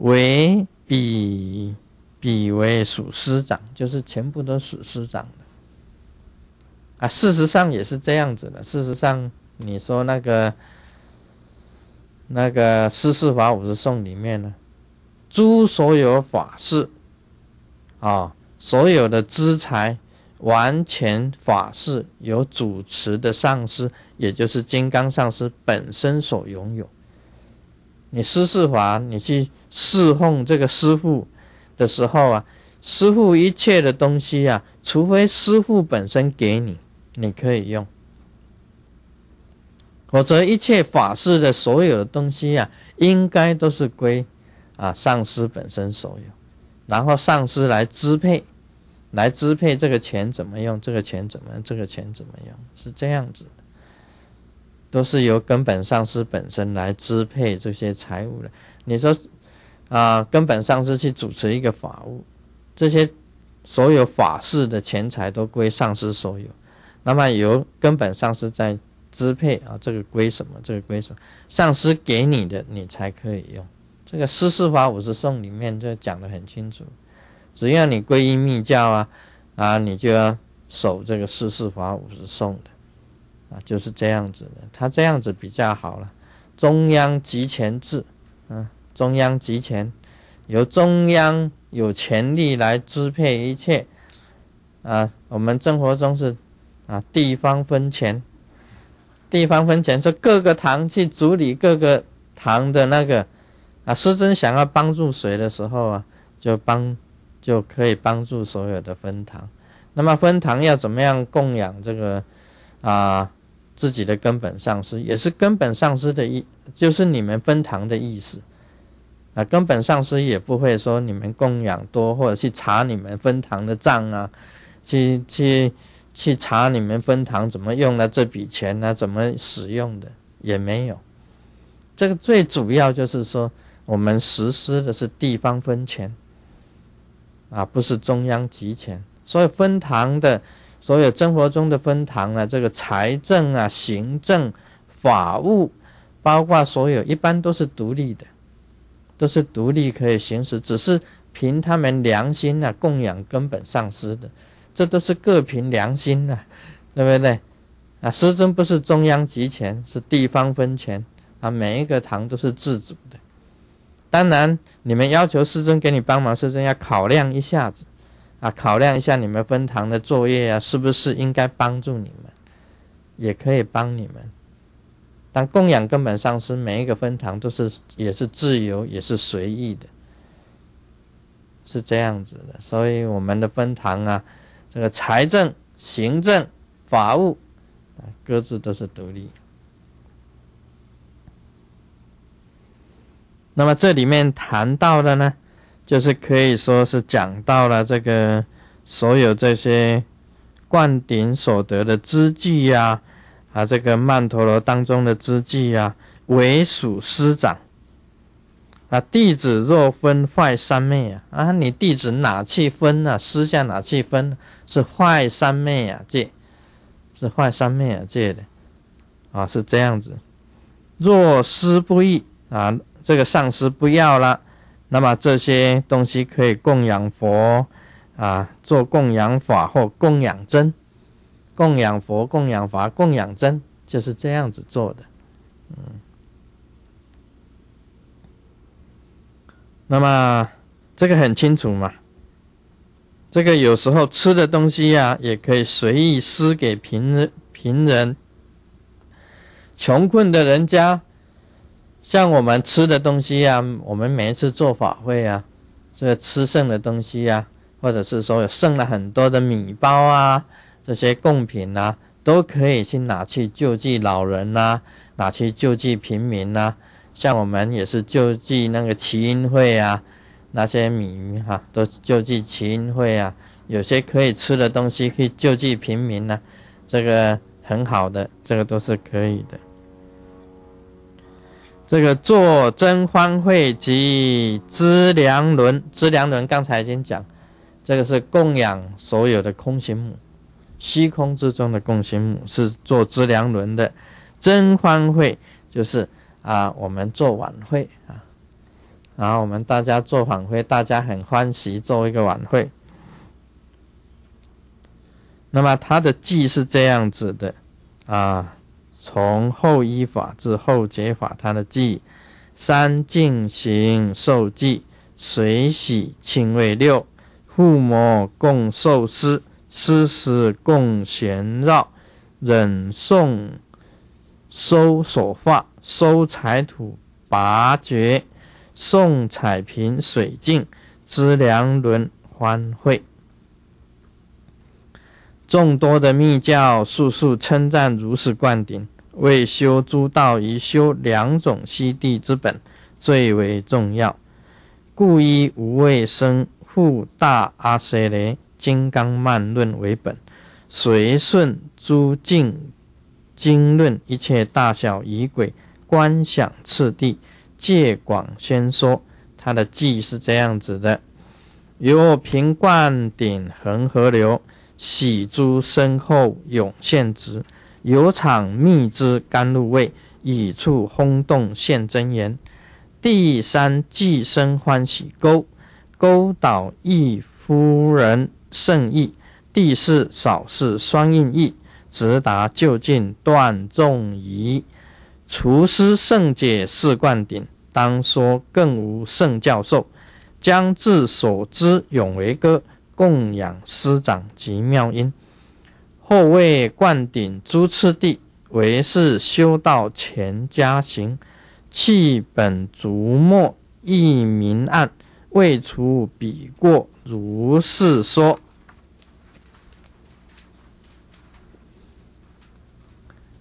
为比比为属师长，就是全部都属师长的。啊，事实上也是这样子的。事实上，你说那个那个《四四法五十颂》里面呢，诸所有法事啊，所有的资财完全法事由主持的上师，也就是金刚上师本身所拥有。你施事法，你去侍奉这个师傅的时候啊，师傅一切的东西啊，除非师傅本身给你，你可以用；否则一切法事的所有的东西啊，应该都是归啊上师本身所有，然后上师来支配，来支配这个钱怎么用，这个钱怎么，这个钱怎么用，是这样子。都是由根本上师本身来支配这些财物的。你说，啊，根本上师去主持一个法务，这些所有法事的钱财都归上师所有，那么由根本上师在支配啊，这个归什么？这个归什么？上师给你的，你才可以用。这个《四事法五十颂》里面就讲得很清楚，只要你皈依密教啊，啊，你就要守这个《四事法五十颂》的。啊，就是这样子的，他这样子比较好了，中央集权制，啊，中央集权，由中央有权力来支配一切，啊，我们生活中是，啊，地方分钱，地方分钱，说各个堂去处理各个堂的那个，啊，师尊想要帮助谁的时候啊，就帮，就可以帮助所有的分堂，那么分堂要怎么样供养这个，啊？自己的根本上司也是根本上司的意，就是你们分堂的意思。啊，根本上司也不会说你们供养多，或者去查你们分堂的账啊，去去去查你们分堂怎么用了这笔钱呢？怎么使用的也没有。这个最主要就是说，我们实施的是地方分钱，啊，不是中央集权，所以分堂的。所有生活中的分堂呢，这个财政啊、行政、法务，包括所有，一般都是独立的，都是独立可以行使，只是凭他们良心啊供养根本丧失的，这都是各凭良心啊，对不对？啊，师尊不是中央集权，是地方分权啊，每一个堂都是自主的。当然，你们要求师尊给你帮忙，师尊要考量一下子。啊，考量一下你们分堂的作业啊，是不是应该帮助你们？也可以帮你们。但供养根本上是每一个分堂都是也是自由也是随意的，是这样子的。所以我们的分堂啊，这个财政、行政、法务啊，各自都是独立。那么这里面谈到的呢？就是可以说是讲到了这个所有这些灌顶所得的资具呀，啊，这个曼陀罗当中的资具呀，唯属师长啊，弟子若分坏三昧啊，啊，你弟子哪去分呢？私下哪去分？是坏三昧啊，戒，是坏三昧啊，戒的啊，是这样子。若师不义啊，这个上师不要了。那么这些东西可以供养佛啊，做供养法或供养真，供养佛、供养法、供养真，就是这样子做的，嗯。那么这个很清楚嘛？这个有时候吃的东西呀，也可以随意施给平人、平人、穷困的人家。像我们吃的东西啊，我们每一次做法会啊，这个吃剩的东西啊，或者是说有剩了很多的米包啊，这些贡品呐，都可以去拿去救济老人呐，拿去救济平民呐。像我们也是救济那个齐因会啊，那些米哈都救济齐因会啊，有些可以吃的东西可以救济平民呐，这个很好的，这个都是可以的。这个做真欢会及知良轮，知良轮刚才已经讲，这个是供养所有的空心木，虚空之中的供心木是做知良轮的，真欢会就是啊，我们做晚会啊，然后我们大家做晚会，大家很欢喜做一个晚会，那么他的记是这样子的啊。从后依法至后结法，他的记三净行受记，水洗清味六父母共受施，施施共闲绕忍诵收所化收财土拔掘送彩瓶水净知良轮欢会，众多的密教速速称赞如是灌顶。为修诸道与修两种悉地之本最为重要，故依无畏生护大阿舍黎金刚曼论为本，随顺诸境经论一切大小仪轨观想次第，借广宣说。他的记是这样子的：由平灌顶恒河流，喜诸身后涌现之。有场蜜汁甘露味，已促轰动现真言。第三即生欢喜沟，沟倒一夫人圣意。第四少是双印意，直达就近断众疑。除师圣解四灌顶，当说更无圣教授。将自所知永为歌，供养师长及妙音。后为灌顶诸次第，为是修道前家行，弃本逐末，亦明暗，未除彼过，如是说。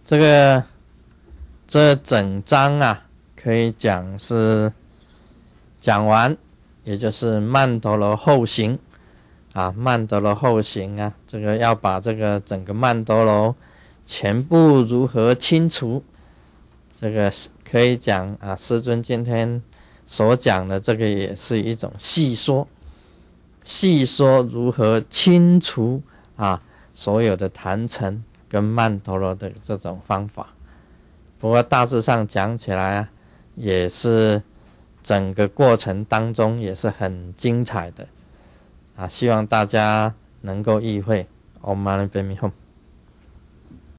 这个这整章啊，可以讲是讲完，也就是曼陀罗后行。啊，曼陀罗后行啊，这个要把这个整个曼陀罗全部如何清除？这个可以讲啊，师尊今天所讲的这个也是一种细说，细说如何清除啊所有的坛城跟曼陀罗的这种方法。不过大致上讲起来啊，也是整个过程当中也是很精彩的。啊，希望大家能够意会。Oh, my baby, home.